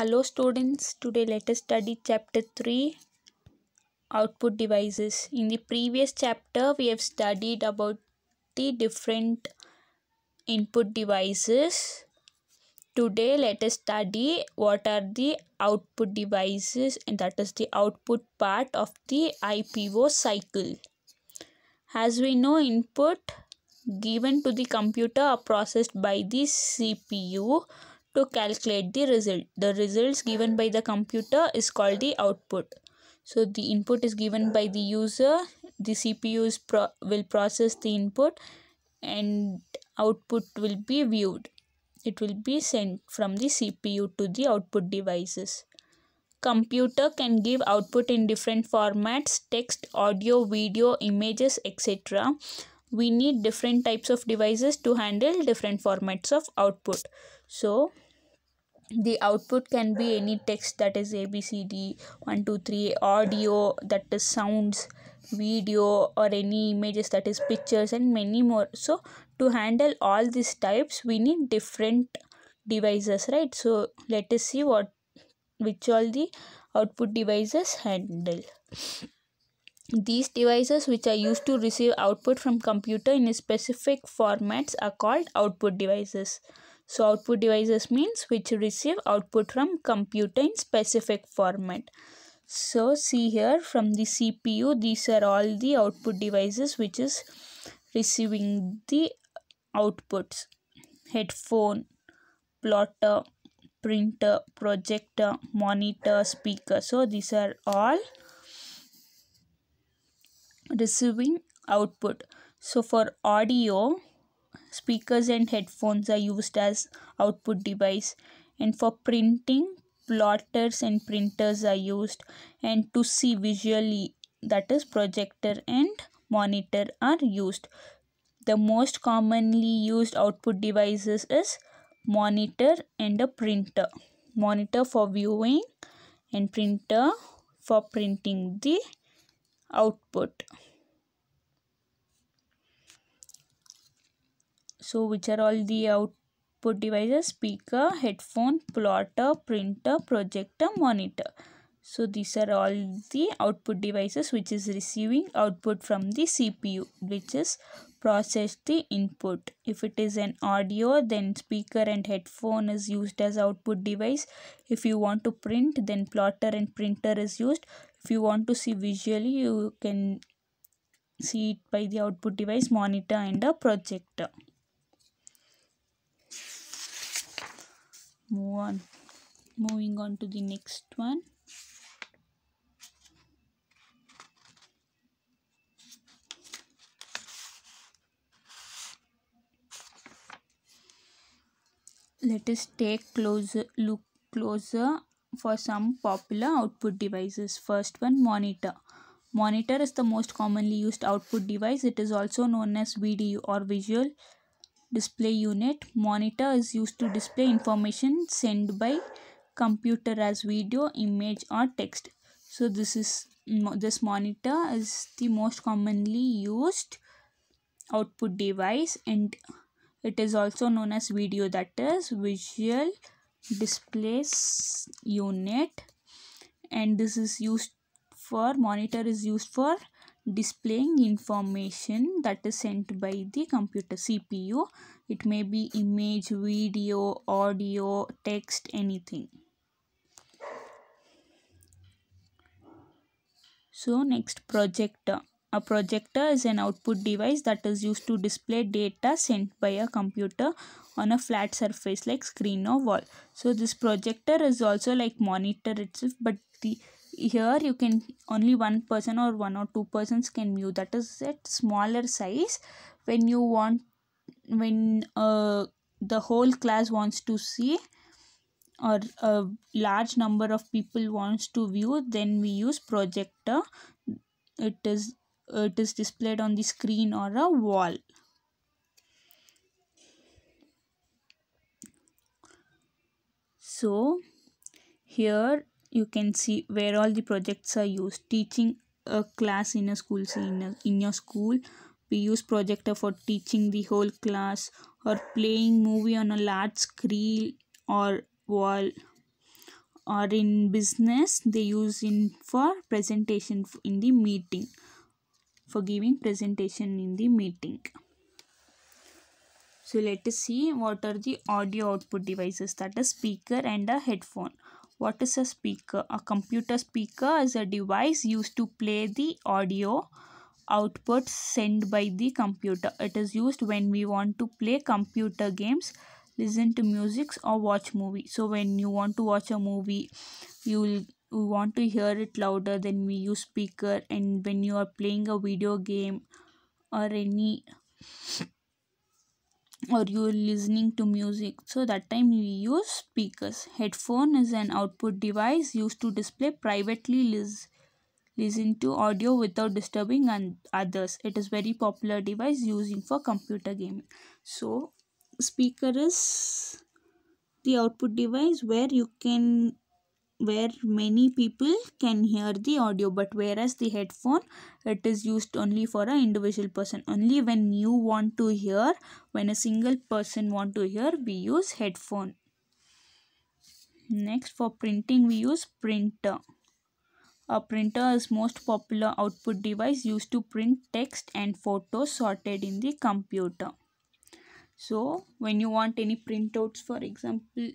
hello students today let us study chapter 3 output devices in the previous chapter we have studied about the different input devices today let us study what are the output devices and that is the output part of the ipo cycle as we know input given to the computer are processed by the cpu to calculate the result. The results given by the computer is called the output. So the input is given by the user. The CPU is pro will process the input and output will be viewed. It will be sent from the CPU to the output devices. Computer can give output in different formats, text, audio, video, images, etc we need different types of devices to handle different formats of output so the output can be any text that is abcd 1 2 3 audio that is sounds video or any images that is pictures and many more so to handle all these types we need different devices right so let us see what which all the output devices handle these devices which are used to receive output from computer in specific formats are called output devices. So output devices means which receive output from computer in specific format. So see here from the CPU these are all the output devices which is receiving the outputs. Headphone, plotter, printer, projector, monitor, speaker. So these are all receiving output so for audio speakers and headphones are used as output device and for printing plotters and printers are used and to see visually that is projector and monitor are used the most commonly used output devices is monitor and a printer monitor for viewing and printer for printing the output so which are all the output devices speaker headphone plotter printer projector monitor so these are all the output devices which is receiving output from the cpu which is process the input if it is an audio then speaker and headphone is used as output device if you want to print then plotter and printer is used if you want to see visually you can see it by the output device monitor and a projector move on moving on to the next one let us take closer look closer for some popular output devices first one monitor monitor is the most commonly used output device it is also known as vdu or visual display unit monitor is used to display information sent by computer as video image or text so this is this monitor is the most commonly used output device and it is also known as video that is visual display unit and this is used for monitor is used for displaying information that is sent by the computer CPU. It may be image, video, audio, text, anything. So next projector. A projector is an output device that is used to display data sent by a computer on a flat surface like screen or wall. So this projector is also like monitor itself but the here you can only one person or one or two persons can view that is at smaller size when you want when uh, the whole class wants to see or a large number of people wants to view then we use projector it is it is displayed on the screen or a wall so here you can see where all the projects are used teaching a class in a school in, a, in your school we use projector for uh, teaching the whole class or playing movie on a large screen or wall or in business they use in for presentation in the meeting for giving presentation in the meeting so let us see what are the audio output devices that is speaker and a headphone what is a speaker a computer speaker is a device used to play the audio output sent by the computer it is used when we want to play computer games listen to music or watch movie so when you want to watch a movie you will you want to hear it louder than we use speaker and when you are playing a video game or any or you're listening to music so that time you use speakers headphone is an output device used to display privately lis- listen to audio without disturbing and others it is very popular device using for computer gaming so speaker is the output device where you can where many people can hear the audio but whereas the headphone it is used only for an individual person only when you want to hear when a single person want to hear we use headphone next for printing we use printer a printer is most popular output device used to print text and photos sorted in the computer so when you want any printouts for example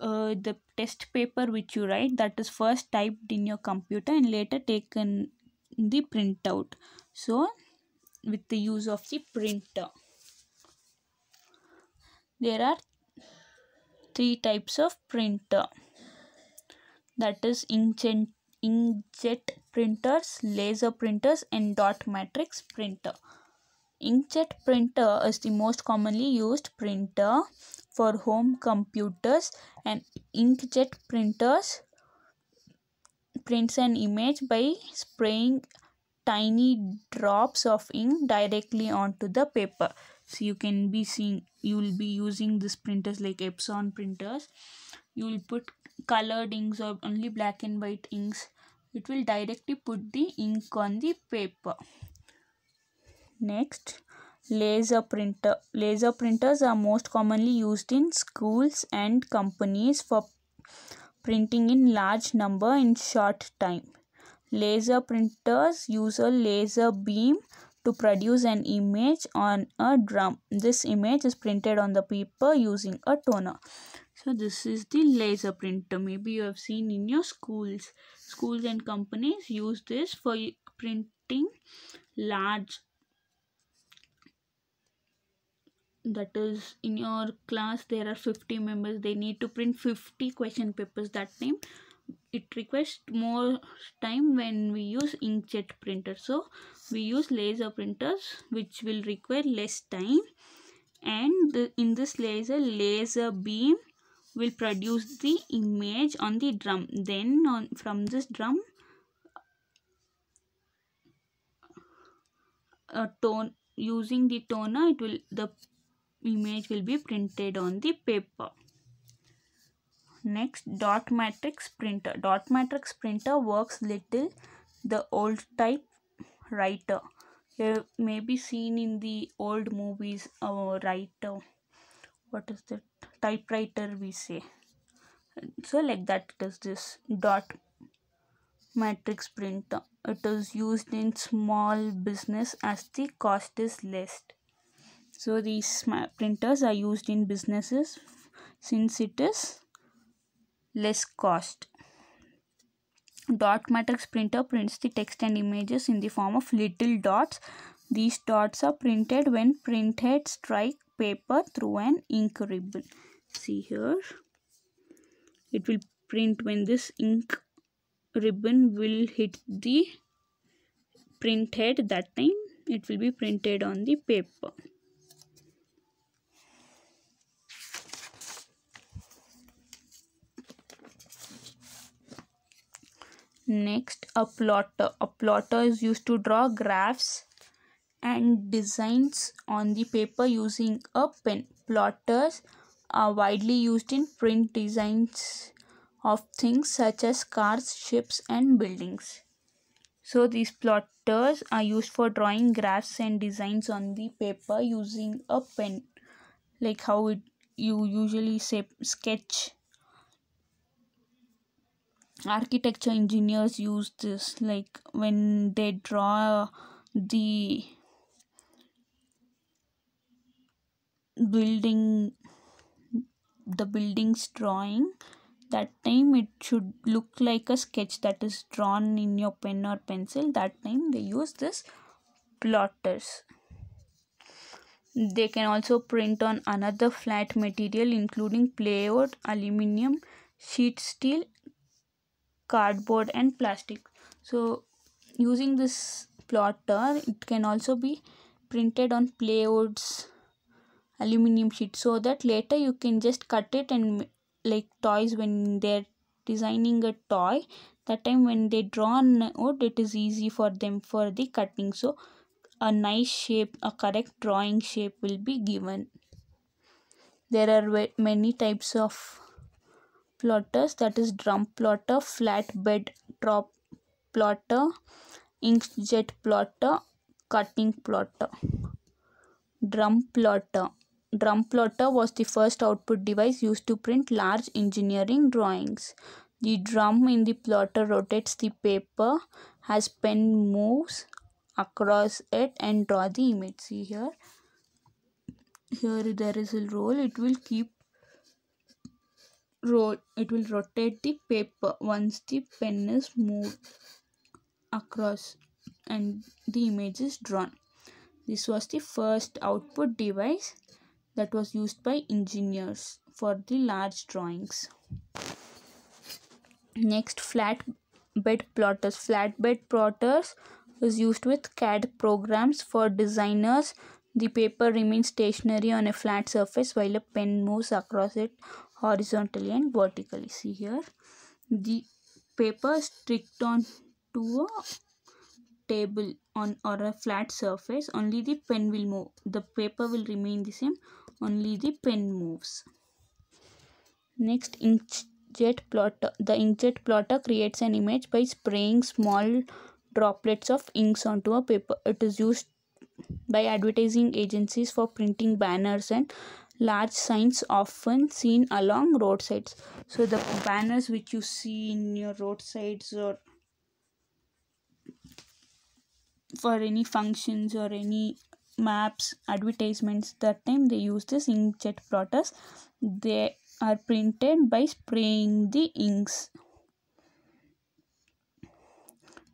uh, the test paper which you write that is first typed in your computer and later taken the printout so with the use of the printer there are three types of printer that is inkjet, inkjet printers laser printers and dot matrix printer Inkjet printer is the most commonly used printer for home computers and inkjet printers prints an image by spraying tiny drops of ink directly onto the paper so you can be seeing you will be using these printers like epson printers you will put colored inks or only black and white inks it will directly put the ink on the paper Next, laser printer. Laser printers are most commonly used in schools and companies for printing in large number in short time. Laser printers use a laser beam to produce an image on a drum. This image is printed on the paper using a toner. So this is the laser printer. Maybe you have seen in your schools. Schools and companies use this for printing large that is in your class there are 50 members they need to print 50 question papers that time it requires more time when we use inkjet printer so we use laser printers which will require less time and the, in this laser laser beam will produce the image on the drum then on from this drum a tone using the toner it will the image will be printed on the paper next dot matrix printer dot matrix printer works little the old type writer it may be seen in the old movies uh, writer what is the typewriter we say so like that it is this dot matrix printer it is used in small business as the cost is less so these printers are used in businesses since it is less cost dot matrix printer prints the text and images in the form of little dots these dots are printed when printhead strike paper through an ink ribbon see here it will print when this ink ribbon will hit the printhead that time it will be printed on the paper Next, a plotter. A plotter is used to draw graphs and designs on the paper using a pen. Plotters are widely used in print designs of things such as cars, ships and buildings. So these plotters are used for drawing graphs and designs on the paper using a pen like how it, you usually say sketch architecture engineers use this like when they draw the building the building's drawing that time it should look like a sketch that is drawn in your pen or pencil that time they use this plotters they can also print on another flat material including plywood aluminum sheet steel cardboard and plastic so using this plotter it can also be printed on playboards aluminum sheet so that later you can just cut it and like toys when they're designing a toy that time when they draw on wood it is easy for them for the cutting so a nice shape a correct drawing shape will be given there are many types of plotters that is drum plotter flatbed drop plotter inkjet plotter cutting plotter drum plotter drum plotter was the first output device used to print large engineering drawings the drum in the plotter rotates the paper as pen moves across it and draw the image see here here there is a roll it will keep roll it will rotate the paper once the pen is moved across and the image is drawn this was the first output device that was used by engineers for the large drawings next flat bed plotters flatbed plotters is used with cad programs for designers the paper remains stationary on a flat surface while a pen moves across it horizontally and vertically see here the paper strict on to a table on or a flat surface only the pen will move the paper will remain the same only the pen moves next inkjet plotter the inkjet plotter creates an image by spraying small droplets of inks onto a paper it is used by advertising agencies for printing banners and large signs often seen along roadsides so the banners which you see in your roadsides or for any functions or any maps advertisements that time they use this inkjet plotters they are printed by spraying the inks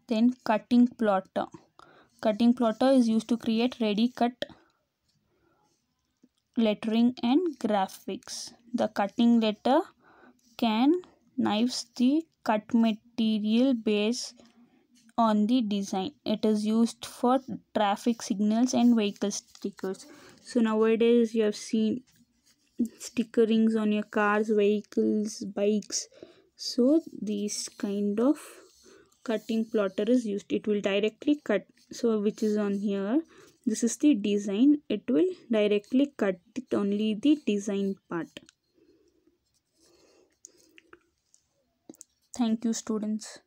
then cutting plotter cutting plotter is used to create ready cut lettering and graphics. The cutting letter can knives the cut material based on the design. It is used for traffic signals and vehicle stickers. So nowadays you have seen stickerings on your cars, vehicles, bikes. So this kind of cutting plotter is used. It will directly cut. So which is on here this is the design it will directly cut it only the design part thank you students